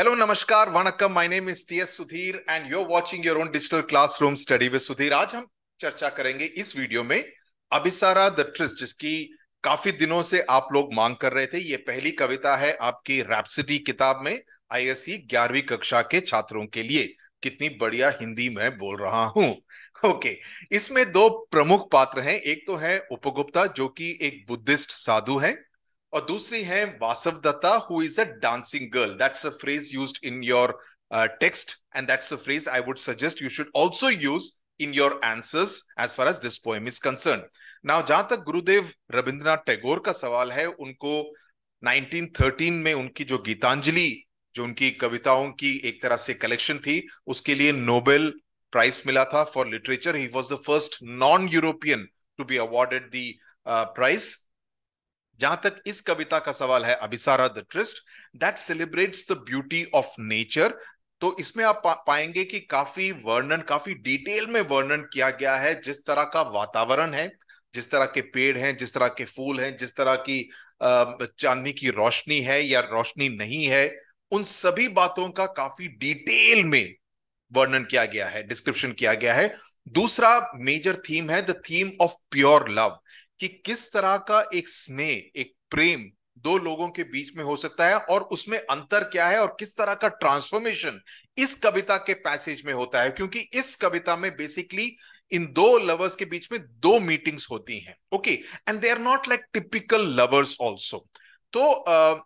Hello नमस्कार, वनकम. My name is TS Sudhir you are watching your own digital classroom study with Sudhir. आज हम चर्चा करेंगे इस वीडियो में अभिसारा द ट्रिस्ट जिसकी काफी दिनों से आप लोग मांग कर रहे थे ये पहली कविता है आपकी रैप्सिडी किताब में आईएससी e, ग्यारहवीं कक्षा के छात्रों के लिए कितनी बढ़िया हिंदी में बोल रहा हूं ओके इसमें दो प्रमुख पात्र हैं एक तो है उपगुप्ता जो कि एक बुद्धिस्ट साधु है और दूसरी है Vasavadatta who is a dancing girl that's a phrase used in your text and that's a phrase I would suggest you should also use in your answers as far as this poem is concern now जहां तक गुरुदेव रविंद्रनाथ टैगोर का सवाल है उनको 1913 में उनकी जो गीतांजलि जो उनकी कविताओं की एक तरह से कलेक्शन थी उसके लिए नोबेल प्राइस मिला था for literature he was the first non European to be awarded the prize जहां तक इस कविता का सवाल है Abhisara the tryst that celebrates the beauty of nature तो इसमें आप पा, पाएंगे कि काफी वर्णन काफी डिटेल में वर्णन किया गया है जिस तरह का वातावरण है जिस तरह के पेड़ हैं जिस तरह के फूल हैं जिस तरह की चांदनी की रोशनी है या रोशनी नहीं है उन सभी बातों का काफी डिटेल में वर्णन किया गया है डिस्क्रिप्शन किया गया है दूसरा मेजर थीम है the theme of pure love कि किस तरह का एक स्नेह एक प्रेम दो लोगों के बीच में हो सकता है और उसमें अंतर क्या है और किस तरह का ट्रांसफॉर्मेशन इस कविता के पैसेज में होता है क्योंकि इस कविता में बेसिकली इन दो लवर्स के बीच में दो मीटिंग्स होती हैं okay and they are not like typical lovers also तो uh,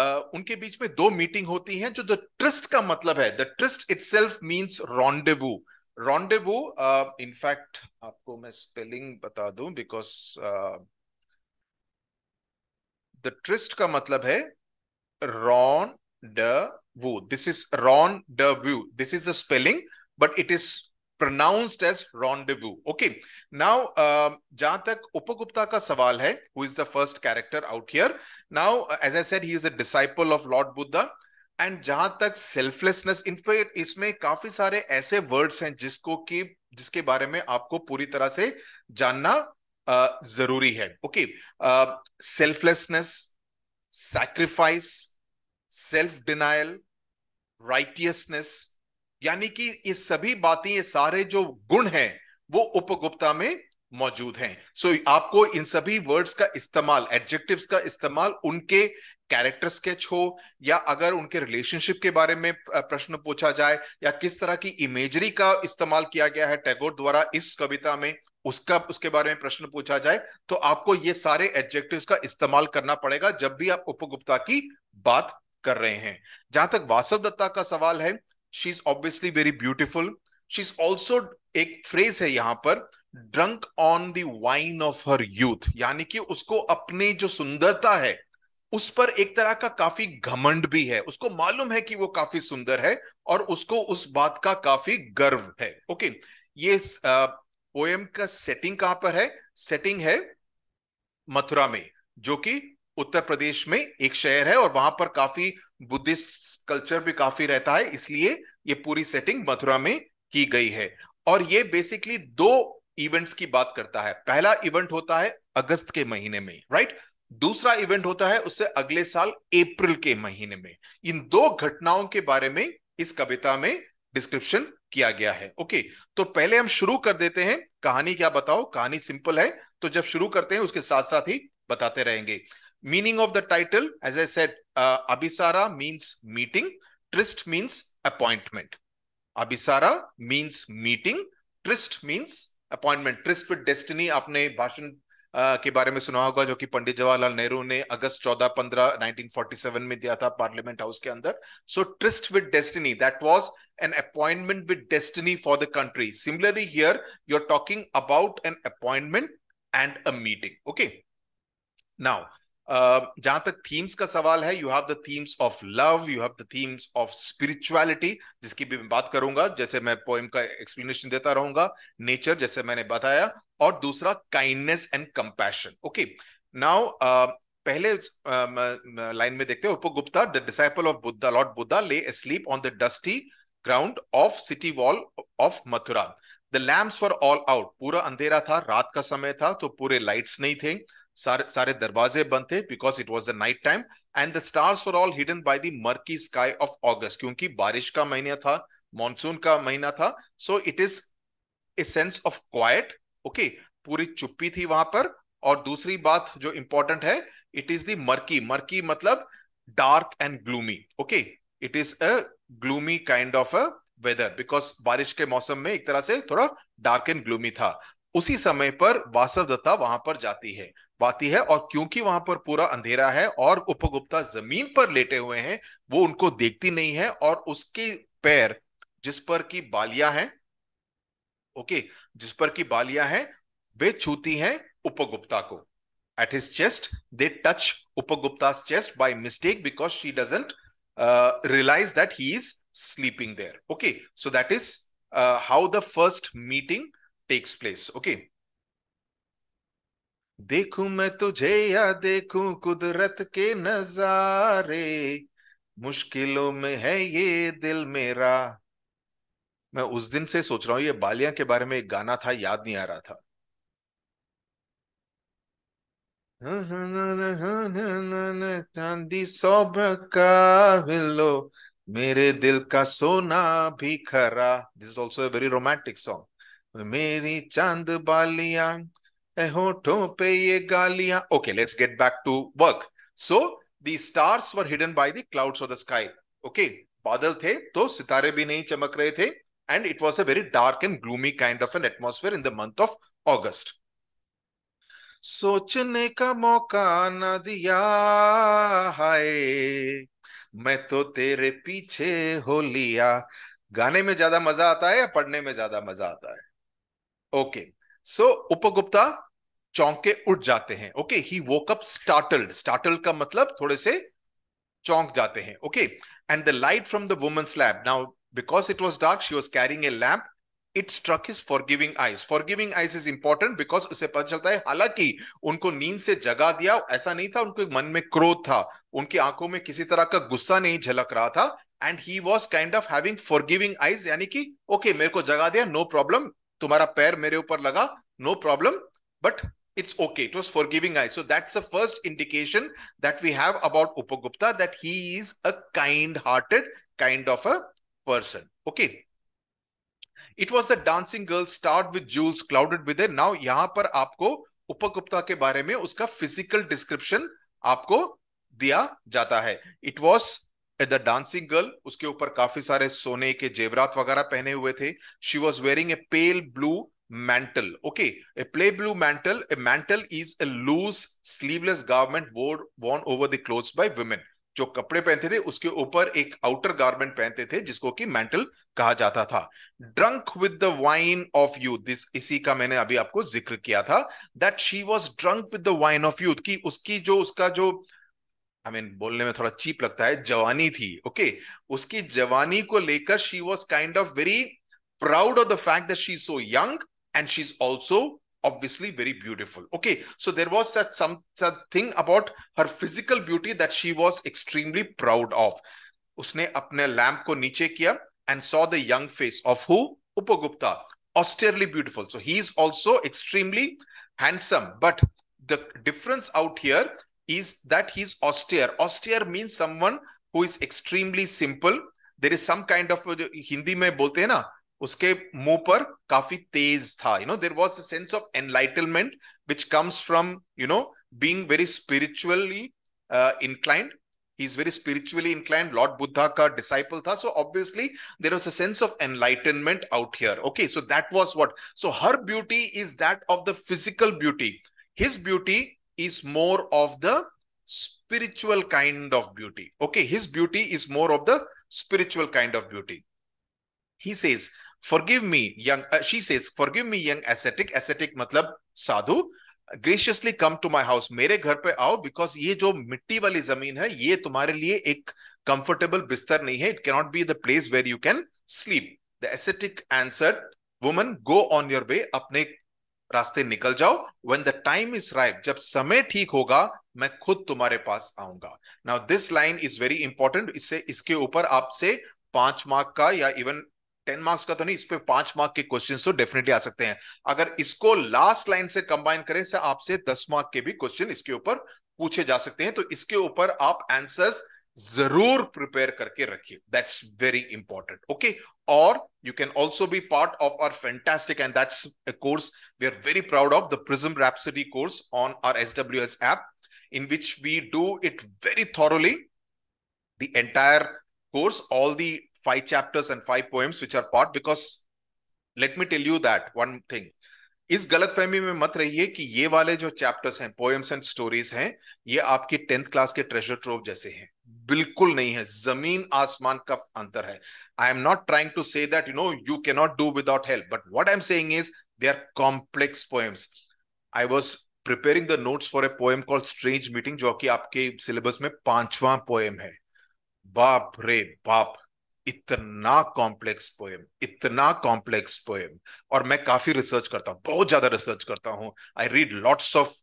Uh, उनके बीच में दो मीटिंग होती है जो द ट्रिस्ट का मतलब है the tryst itself means rendezvous rendezvous in fact uh, आपको मैं स्पेलिंग बता दू बिकॉज द ट्रिस्ट का मतलब है rendezvous this is rendezvous this is a spelling but it is pronounced as रॉन रॉन्डेव्यू ओके नाउ जहां तक उपगुप्ता का सवाल है who is the first character out here now as I said he is a disciple of lord Buddha and जहां तक selflessness इन इसमें काफी सारे ऐसे वर्ड्स हैं जिसको कि जिसके बारे में आपको पूरी तरह से जानना जरूरी है okay selflessness sacrifice self denial righteousness यानी कि ये सभी बातें ये सारे जो गुण हैं वो उपगुप्ता में मौजूद हैं सो so, आपको इन सभी वर्ड्स का इस्तेमाल एडजेक्टिव्स का इस्तेमाल उनके कैरेक्टर स्केच हो या अगर उनके रिलेशनशिप के बारे में प्रश्न पूछा जाए या किस तरह की इमेजरी का इस्तेमाल किया गया है टैगोर द्वारा इस कविता में उसका उसके बारे में प्रश्न पूछा जाए तो आपको ये सारे एडजेक्टिव्स का इस्तेमाल करना पड़ेगा जब भी आप उपगुप्ता की बात कर रहे हैं जहां तक वासव दत्ता का सवाल है she is obviously very beautiful she is also एक फ्रेज है यहाँ पर drunk on wine of her youth यानी कि उसको अपनी जो सुंदरता है उस पर एक तरह का काफी घमंड भी है उसको मालूम है कि वो काफी सुंदर है और उसको उस बात का काफी गर्व है ओके ये पोएम का सेटिंग कहां पर है सेटिंग है मथुरा में जो कि उत्तर प्रदेश में एक शहर है और वहां पर काफी बुद्धिस्ट कल्चर भी काफी रहता है इसलिए ये पूरी सेटिंग मथुरा में की गई है और ये बेसिकली दो इवेंट्स की बात करता है पहला इवेंट होता है अगस्त के महीने में राइट दूसरा इवेंट होता है उससे अगले साल अप्रैल के महीने में इन दो घटनाओं के बारे में इस कविता में डिस्क्रिप्शन किया गया है ओके तो पहले हम शुरू कर देते हैं कहानी क्या बताओ कहानी सिंपल है तो जब शुरू करते हैं उसके साथ साथ ही बताते रहेंगे meaning of the title as I said Abhisara means meeting tryst means appointment Abhisara means meeting tryst means appointment tryst with destiny आपने भाषण के बारे में सुना होगा जो कि पंडित जवाहरलाल नेहरू ने अगस्त 14 15 1947 में दिया था पार्लियामेंट हाउस के अंदर so tryst with destiny that was an appointment with destiny for the country similarly here you are talking about an appointment and a meeting okay now जहां तक थीम्स का सवाल है you have the themes of love you have the themes of spirituality जिसकी भी मैं बात करूंगा जैसे मैं पोएम का एक्सप्लेनेशन देता रहूंगा नेचर जैसे मैंने बताया और दूसरा kindness and compassion okay now पहले लाइन um, uh, में देखते हैं Upagupta the disciple of Buddha lord Buddha lay sleep on the dusty ground of city wall of Mathura the lamps for all out पूरा अंधेरा था रात का समय था तो पूरे लाइट्स नहीं थे सारे सारे दरवाजे बंद थे because it was the night time and the stars for all hidden by the murky sky of August क्योंकि बारिश का महीना था मॉनसून का महीना था so it is a sense of quiet okay पूरी चुप्पी थी वहां पर और दूसरी बात जो इंपॉर्टेंट है इट इज दर्की मर्की मर्की मतलब dark and gloomy okay it is a gloomy kind of a weather because बारिश के मौसम में एक तरह से थोड़ा डार्क एंड ग्लूमी था उसी समय पर वासव दत्ता वहां पर जाती है बाती है और क्योंकि वहां पर पूरा अंधेरा है और उपगुप्ता जमीन पर लेटे हुए हैं वो उनको देखती नहीं है और उसके पैर जिस पर की बालियां हैं ओके जिस पर की बालियां हैं वे छूती हैं उपगुप्ता को at his chest they touch Upagupta chest by mistake because she doesn't realise that he is sleeping there okay so that is how the first meeting takes place okay देखू मैं तुझे या देखू कुदरत के नजारे मुश्किलों में है ये दिल मेरा मैं उस दिन से सोच रहा हूं ये बालिया के बारे में एक गाना था याद नहीं आ रहा था चांदी का मेरे दिल का सोना भी खरा this also very romantic song मेरी चांद बालिया होठों पे ये गालियां okay let's get back to work so the stars were hidden by the clouds of the sky okay बादल थे तो सितारे भी नहीं चमक रहे थे and it was a very dark and gloomy kind of an atmosphere in the month of August. सोचने का मौका न दिया है मैं तो तेरे पीछे हो लिया गाने में ज्यादा मजा आता है या पढ़ने में ज्यादा मजा आता है ओके सो उपगुप्ता चौंके उठ जाते हैं okay he woke up startled startled का मतलब थोड़े से चौंक जाते हैं okay and the light from the woman's lamp now Because it was dark, she was carrying a lamp. It struck his forgiving eyes forgiving eyes is important because उसे पता चलता है हालांकि उनको नींद से जगा दिया ऐसा नहीं था उनके मन में क्रोध था उनकी आंखों में किसी तरह का गुस्सा नहीं झलक रहा था and he was kind of having forgiving eyes यानी कि ओके okay, मेरे को जगा दिया नो no प्रॉब्लम तुम्हारा पैर मेरे ऊपर लगा no problem but it's okay it was forgiving eyes so that's the first indication that we have about upagupta that he is a kind hearted kind of a person. Okay. It was the dancing girl starred with jewels clouded with now यहां पर आपको उपगुप्ता के बारे में उसका physical description आपको दिया जाता है it was the dancing girl उसके ऊपर काफी सारे सोने के जेवरात वगैरह पहने हुए थे she was wearing a pale blue mantle okay a pale blue mantle a mantle is a loose sleeveless garment worn, worn over the clothes by women जो कपड़े पहनते थे उसके ऊपर एक आउटर गारमेंट पहनते थे जिसको कि मेंटल कहा जाता था drunk with the wine of youth this इसी का मैंने अभी आपको जिक्र किया था that she was drunk with the wine of youth की उसकी जो उसका जो आई I मीन mean, बोलने में थोड़ा चीप लगता है जवानी थी ओके okay? उसकी जवानी को लेकर she was kind of very proud of the fact that she so young and she is also obviously very beautiful okay so there was that some that thing about her physical beauty that she was extremely proud of usne apne lamp ko niche kiya and saw the young face of who upagupta austerely beautiful so he is also extremely handsome but the difference out here is that he's austere austere means someone who is extremely simple there is some kind of uh, hindi mein bolte hai na उसके मुंह पर काफी तेज था you know there was a sense of enlightenment which comes from you know being very spiritually inclined very spiritually inclined lord buddha disciple tha so obviously there was a sense of enlightenment out here okay so that was what so her beauty is that of the physical beauty his beauty is more of the spiritual kind of beauty okay his beauty is more of the spiritual kind of beauty he says forgive me young uh, she says forgive me young ascetic ascetic मतलब साधु graciously come to my house मेरे घर पे आओ because ये जो मिट्टी वाली जमीन है ये तुम्हारे लिए एक कंफर्टेबल बिस्तर नहीं है it cannot be the place where you can sleep the ascetic answer woman go on your way अपने रास्ते निकल जाओ when the time is right जब समय ठीक होगा मैं खुद तुम्हारे पास आऊंगा now this line is very important इससे इसके ऊपर आपसे पांच मार्क का या इवन टेन मार्क्स का तो नहीं इस पे पांच मार्क के क्वेश्चन तो डेफिनेटली आ सकते हैं अगर इसको लास्ट लाइन से कंबाइन करें से आपसे दस मार्क के भी क्वेश्चन इसके ऊपर पूछे जा सकते हैं तो इसके ऊपर आप आंसर्स जरूर प्रिपेयर करके रखिए दैट्स वेरी इंपॉर्टेंट ओके और you can also be part of our fantastic and that's course we are very proud of the prism rhapsody course on our S W S app in which we do it very thoroughly the entire course all the five chapters and five poems which are part because let me tell you that one thing इस गलत फहमी में मत रहिए कि ये वाले जो चैप्टर्स हैं पोएम्स एंड स्टोरीज हैं ये आपकी टेंथ क्लास के ट्रेजर ट्रोव जैसे हैं बिल्कुल नहीं है जमीन आसमान का अंतर है I am not trying to say that you know you can not do without help but what I am saying is they are complex poems I was preparing the notes for a poem called strange meeting जो कि आपके syllabus में पांचवा poem है बाप रे बाप इतना कॉम्प्लेक्स पोएम इतना कॉम्प्लेक्स पोएम और मैं काफी रिसर्च करता हूं बहुत ज्यादा रिसर्च करता हूं I read lots of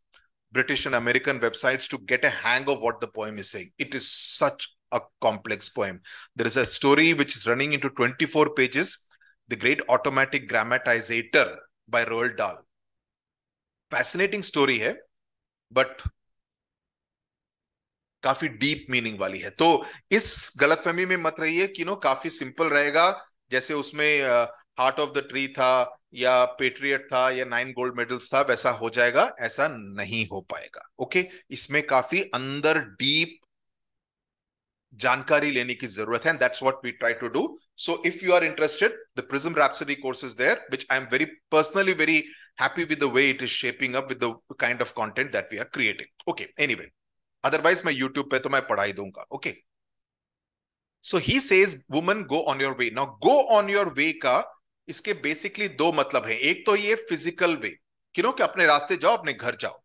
British and American websites to get a hang of what the poem is saying it is such a complex poem there is a story which is running into 24 pages the great automatic grammatizator by Roald Dahl fascinating story है but काफी deep meaning वाली है तो इस गलतफहमी में मत रहिए कि नो काफी सिंपल रहेगा जैसे उसमें हार्ट ऑफ द ट्री था या पेट्रियट था या नाइन गोल्ड मेडल्स था वैसा हो जाएगा ऐसा नहीं हो पाएगा ओके इसमें काफी अंदर डीप जानकारी लेने की जरूरत है that's what we try to do so if you are interested the prism rhapsody course is there which I am very personally very happy with the way it is shaping up with the kind of content that we are creating okay anyway otherwise मैं YouTube पे तो मैं पढ़ाई दूंगा okay so he says woman go on your way now go on your way का इसके basically दो मतलब है एक तो ये फिजिकल वे कि कि अपने रास्ते जाओ अपने घर जाओ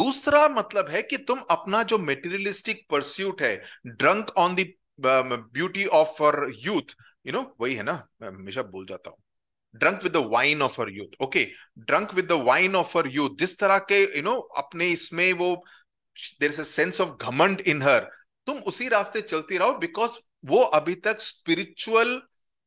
दूसरा मतलब है कि तुम अपना जो मेटेरियलिस्टिक परस्यूट है drunk on the beauty of her youth you know वही है ना मैं हमेशा भूल जाता हूं drunk with the wine of her youth okay drunk with the wine of her youth जिस तरह के यू you नो know, अपने इसमें वो there is a sense of घमंड इन हर तुम उसी रास्ते चलती रहो बिकॉज वो अभी तक स्पिरिचुअल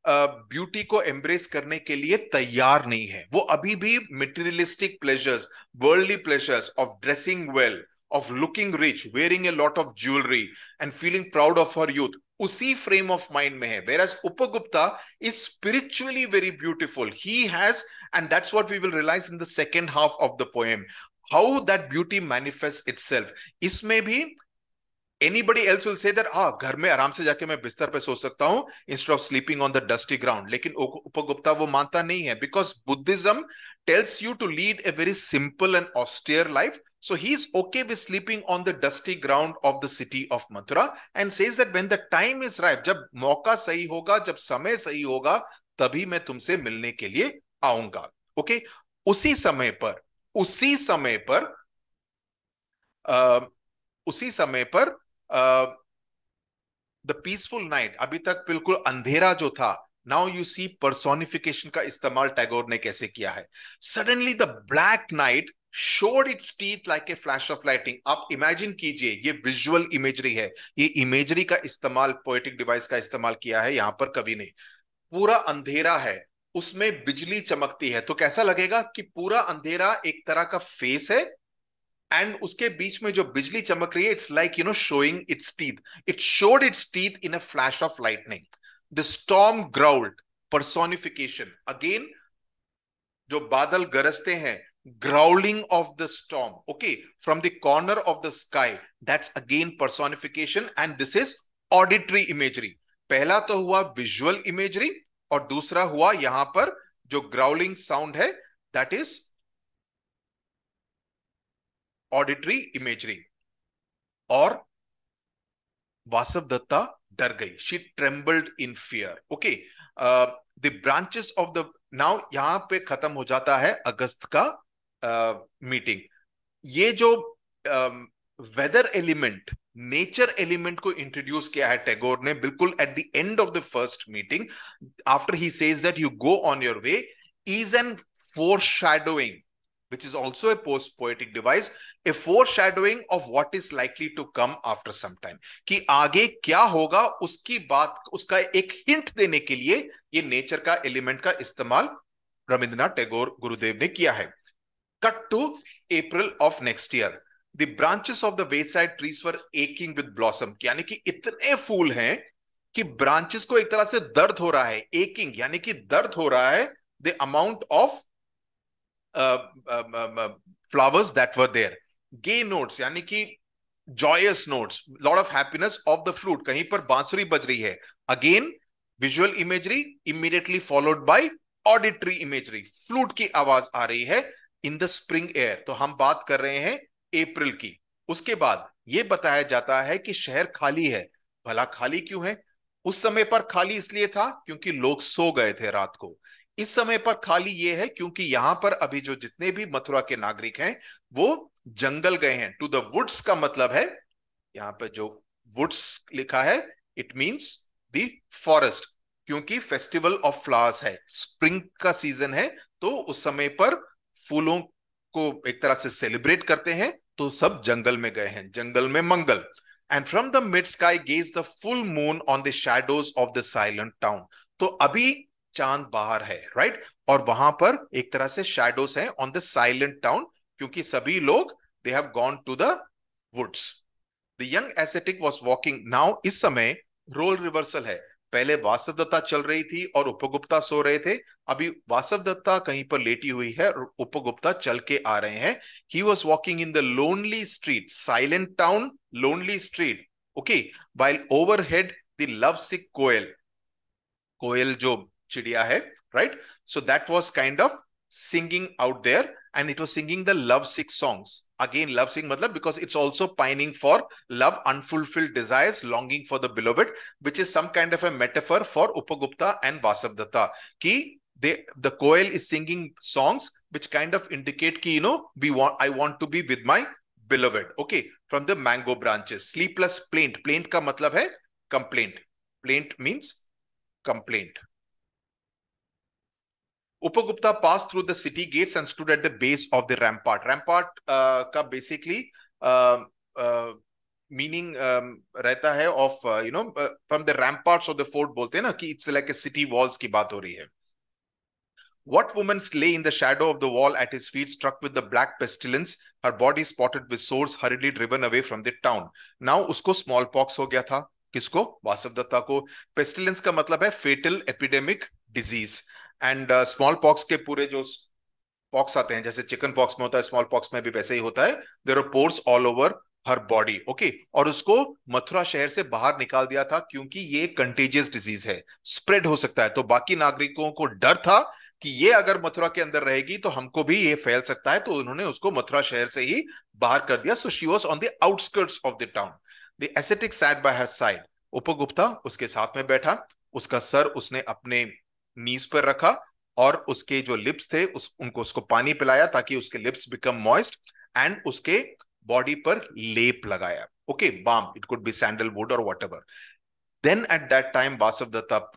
ब्यूटी uh, को एम्ब्रेस करने के लिए तैयार नहीं है वो अभी भी materialistic pleasures worldly pleasures of dressing well of looking rich wearing a lot of jewellery and feeling proud of her youth उसी फ्रेम ऑफ माइंड में है whereas Upagupta is spiritually very beautiful he has and that's what we will realise in the second half of the poem how that beauty manifests itself इसमें भी बड़ी else will say घर में आराम से जाके मैं बिस्तर पे सो सकता हूं instead of sleeping on the dusty ground लेकिन उपगुप्ता वो मानता नहीं है because Buddhism tells you to lead a very simple and austere life So he's okay with sleeping on the dusty ground of the city of Mathura and says that when the time is ripe, जब मौका सही होगा, जब समय सही होगा, तभी मैं तुमसे मिलने के लिए आऊंगा. Okay? उसी समय पर उसी समय पर आ, उसी समय पर द पीसफुल नाइट अभी तक बिल्कुल अंधेरा जो था नाउ यू सी परसोनिफिकेशन का इस्तेमाल टैगोर ने कैसे किया है suddenly the black night showed its teeth like a flash of lightning आप इमेजिन कीजिए ये विजुअल इमेजरी है ये इमेजरी का इस्तेमाल पोएटिक डिवाइस का इस्तेमाल किया है यहां पर कवि ने पूरा अंधेरा है उसमें बिजली चमकती है तो कैसा लगेगा कि पूरा अंधेरा एक तरह का फेस है एंड उसके बीच में जो बिजली चमक रही है it's like you know showing its teeth it showed its teeth in a flash of lightning the storm growled personification again जो बादल गरजते हैं growling of the storm okay from the corner of the sky that's again personification and this is auditory imagery पहला तो हुआ visual imagery और दूसरा हुआ यहां पर जो ग्राउलिंग साउंड है दैट इज ऑडिटरी इमेजरी और वासव दत्ता डर गई she trembled in fear okay the branches of the now यहां पे खत्म हो जाता है अगस्त का मीटिंग uh, ये जो weather uh, element nature element को इंट्रोड्यूस किया है टैगोर ने बिल्कुल at the end of the first meeting after he says that you go on your way is an foreshadowing shadowing is is a post poetic device a foreshadowing of what is likely to come after some time कि आगे क्या होगा उसकी बात उसका एक hint देने के लिए ये नेचर का एलिमेंट का इस्तेमाल रविंद्रनाथ टैगोर गुरुदेव ने किया है cut to April of next year the branches of the wayside trees for aching with blossom यानी कि इतने फूल हैं कि ब्रांचेस को एक तरह से दर्द हो रहा है एकिंग यानी कि दर्द हो रहा है the amount of flowers that were there gay notes यानी कि joyous notes lord of happiness of the flute कहीं पर बांसुरी बज रही है again visual imagery immediately followed by auditory imagery flute की आवाज आ रही है इन द स्प्रिंग एयर तो हम बात कर रहे हैं अप्रैल की उसके बाद ये बताया जाता है कि शहर खाली है भला खाली क्यों है उस समय पर खाली इसलिए था क्योंकि लोग सो गए थे रात को इस समय पर खाली ये है क्योंकि यहां पर अभी जो जितने भी मथुरा के नागरिक हैं वो जंगल गए हैं टू द वुड्स का मतलब है यहां पर जो वुड्स लिखा है इट मींस द फॉरेस्ट क्योंकि फेस्टिवल ऑफ फ्लावर्स है स्प्रिंग का सीजन है तो उस समय पर फूलों को एक तरह से सेलिब्रेट करते हैं तो सब जंगल में गए हैं जंगल में मंगल and from the mid sky gazed the full moon on the shadows of the silent town तो अभी चांद बाहर है राइट और वहां पर एक तरह से शेडोज हैं ऑन द साइलेंट टाउन क्योंकि सभी लोग they have gone to the woods the young ascetic was walking now इस समय रोल रिवर्सल है पहले वासव चल रही थी और उपगुप्ता सो रहे थे अभी वासव कहीं पर लेटी हुई है और उपगुप्ता चल के आ रहे हैं he was walking in the lonely street silent town lonely street okay while overhead the lovesick koel कोयल जो चिड़िया है right so that was kind of singing out there and it was singing the love sick songs. Again, love sick matlab, because it's also pining for love, unfulfilled desires, longing for the beloved, which is some kind of a metaphor for Upagupta and Vasavdatta. Ki they the koel is singing songs which kind of indicate ki you know we want I want to be with my beloved. Okay, from the mango branches. Sleepless plaint. Plaint ka matlab hai complaint. Plaint means complaint. Upagupta passed through the city gates and stood at the base of the rampart. Rampart uh, का basically uh, uh, meaning um, रहता है of uh, you know uh, from the ramparts of the fort बोलते हैं ना कि it's like a city walls की बात हो रही है. What woman lay in the shadow of the wall at his feet, struck with the black pestilence, her body spotted with sores, hurriedly driven away from the town. Now usko smallpox ho gaya tha. Kisko? Vasavdatta ko. Pestilence ka matlab hai fatal epidemic disease. And smallpox के पूरे जो pox आते हैं जैसे chicken pox में होता है small pox में भी वैसे ही होता है there are pores all over her body okay और उसको मथुरा शहर से बाहर निकाल दिया था क्योंकि ये कंटेजियस डिजीज है स्प्रेड हो सकता है तो बाकी नागरिकों को डर था कि ये अगर मथुरा के अंदर रहेगी तो हमको भी ये फैल सकता है तो उन्होंने उसको मथुरा शहर से ही बाहर कर दिया so she was on the outskirts of the town the ascetic sat by her side Upagupta उसके साथ में बैठा उसका सर उसने अपने नीज पर रखा और उसके जो लिप्स थे उस उनको उसको पानी पिलाया ताकि उसके लिप्स बिकम मॉइस्ट एंड उसके बॉडी पर लेप लगाया okay balm it could be sandalwood और whatever then at that time Vasavadatta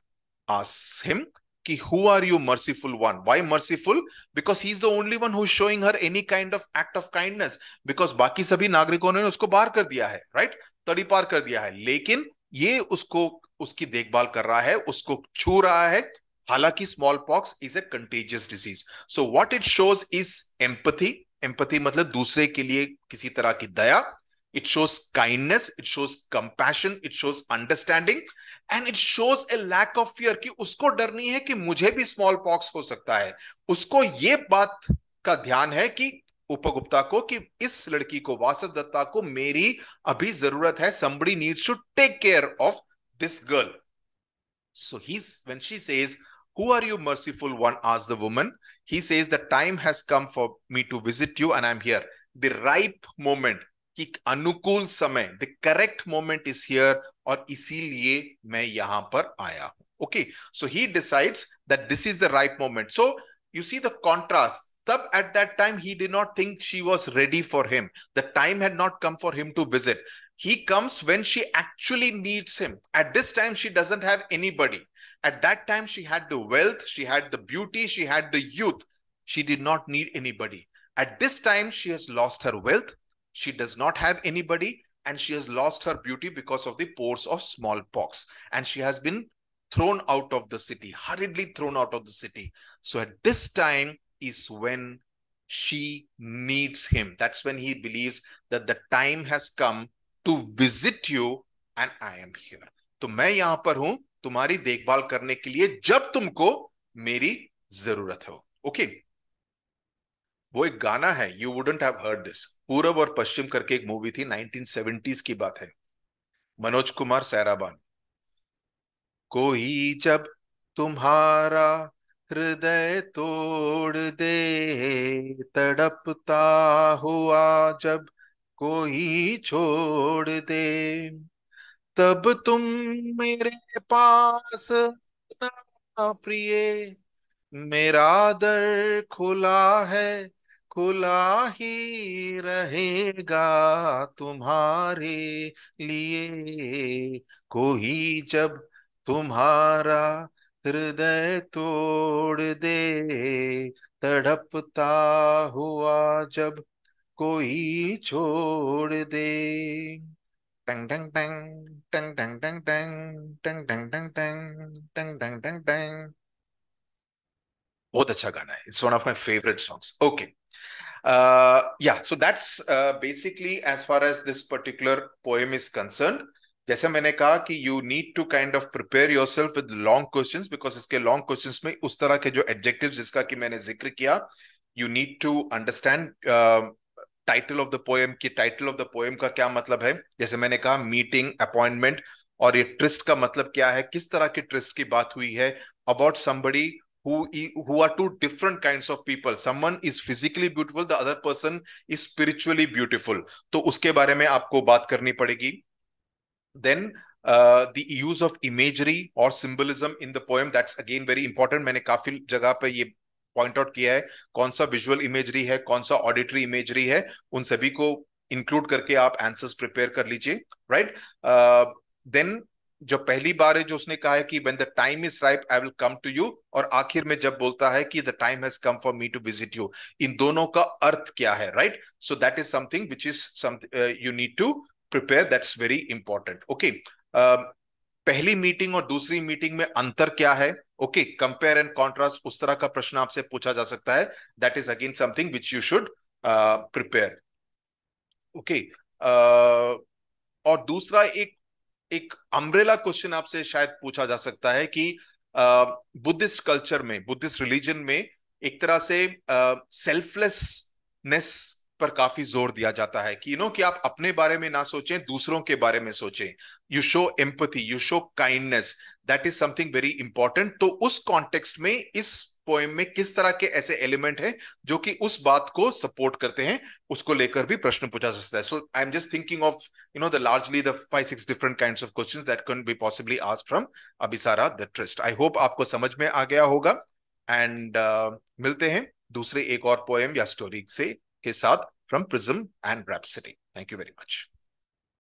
आस हिम कि who are you merciful one one merciful because he is the only one who showing her any kind of act of kindness because बाकी सभी नागरिकों ने उसको बाहर कर दिया है राइट right? तड़ी पार कर दिया है लेकिन ये उसको उसकी देखभाल कर रहा है उसको छू रहा है हालांकि smallpox is a contagious disease so what it shows is empathy empathy मतलब दूसरे के लिए किसी तरह की दया it shows kindness it shows compassion it shows understanding and it shows a lack of fear कि उसको डरनी है कि मुझे भी स्मॉल पॉक्स हो सकता है उसको ये बात का ध्यान है कि उपगुप्ता को कि इस लड़की को वासव दत्ता को मेरी अभी जरूरत है somebody need to take care of this girl so he Who are you, merciful one? asked the woman. He says, The time has come for me to visit you, and I'm here. The ripe moment, anukul samay, the correct moment is here, or isiliye main yahan par aaya. Okay, so he decides that this is the right moment. So you see the contrast. at that time, he did not think she was ready for him. The time had not come for him to visit. He comes when she actually needs him. At this time, she doesn't have anybody. At that time, she had the wealth, she had the beauty, she had the youth. She did not need anybody. At this time, she has lost her wealth, she does not have anybody, and she has lost her beauty because of the pores of smallpox. And she has been thrown out of the city, hurriedly thrown out of the city. So at this time is when she needs him. That's when he believes that the time has come to visit you and I am here. to मैं यहां पर तुम्हारी देखभाल करने के लिए जब तुमको मेरी जरूरत हो ओके वो एक गाना है you wouldn't have heard this Purab aur पश्चिम करके एक मूवी थी 1970s की बात है मनोज कुमार सैराबान कोई जब तुम्हारा हृदय तोड़ दे तड़पता हुआ जब कोई छोड़ दे तब तुम मेरे पास प्रिय मेरा दर खुला है खुला ही रहेगा तुम्हारे लिए कोई जब तुम्हारा हृदय तोड़ दे तड़पता हुआ जब कोई छोड़ दे dang dang dang dang dang dang dang dang dang dang dang dang dang dang dang बहुत अच्छा गाना है it's one of my favourite songs okay या so that's basically as far as this particular poem is concern जैसे मैंने कहा कि you need to kind of prepare yourself with long question because इसके लॉन्ग क्वेश्चन में उस तरह के जो एडजेक्टिव जिसका कि मैंने जिक्र किया you need to understand title of the poem कि टाइटल ऑफ द पोएम का क्या मतलब है जैसे मैंने कहा मीटिंग अपॉइंटमेंट और ये ट्रिस्ट का मतलब क्या है किस तरह की ट्रिस्ट की बात हुई है about somebody who are two different kinds of people someone is physically beautiful the other person is spiritually beautiful तो उसके बारे में आपको बात करनी पड़ेगी then uh, the use of imagery or symbolism in the poem that's again very important मैंने काफी जगह पे ये पॉइंट आउट किया है कौन सा विजुअल इमेजरी है कौन सा ऑडिटरी इमेजरी है उन सभी को इंक्लूड करके आप आंसर्स प्रिपेयर कर लीजिए राइट देन uh, जो पहली बार है जो उसने कहा है कि when the time is ripe I will come to you और आखिर में जब बोलता है कि the time has come for me to visit you इन दोनों का अर्थ क्या है right so that is something which is you need to prepare that's very important okay पहली मीटिंग और दूसरी मीटिंग में अंतर क्या है ओके कंपेयर एंड कॉन्ट्रास्ट उस तरह का प्रश्न आपसे पूछा जा सकता है that is again something which you should prepare okay और दूसरा एक एक अम्ब्रेला क्वेश्चन आपसे शायद पूछा जा सकता है कि बुद्धिस्ट uh, कल्चर में बुद्धिस्ट रिलीजन में एक तरह से सेल्फलेसनेस uh, पर काफी जोर दिया जाता है कि यू नो कि आप अपने बारे में ना सोचें दूसरों के बारे में सोचें you show empathy you show kindness that is something very important तो उस कॉन्टेक्स्ट में इस पोएम में किस तरह के ऐसे एलिमेंट हैं जो कि उस बात को सपोर्ट करते हैं उसको लेकर भी प्रश्न पूछा जा सकता है so I am just thinking of you know the largely the five six different kinds of questions that can be possibly asked from अबिसारा द ट्रस्ट आई होप आपको समझ में आ गया होगा एंड uh, मिलते हैं दूसरे एक और पोएम या स्टोरी से Hesad from Prism and Rhapsody. Thank you very much.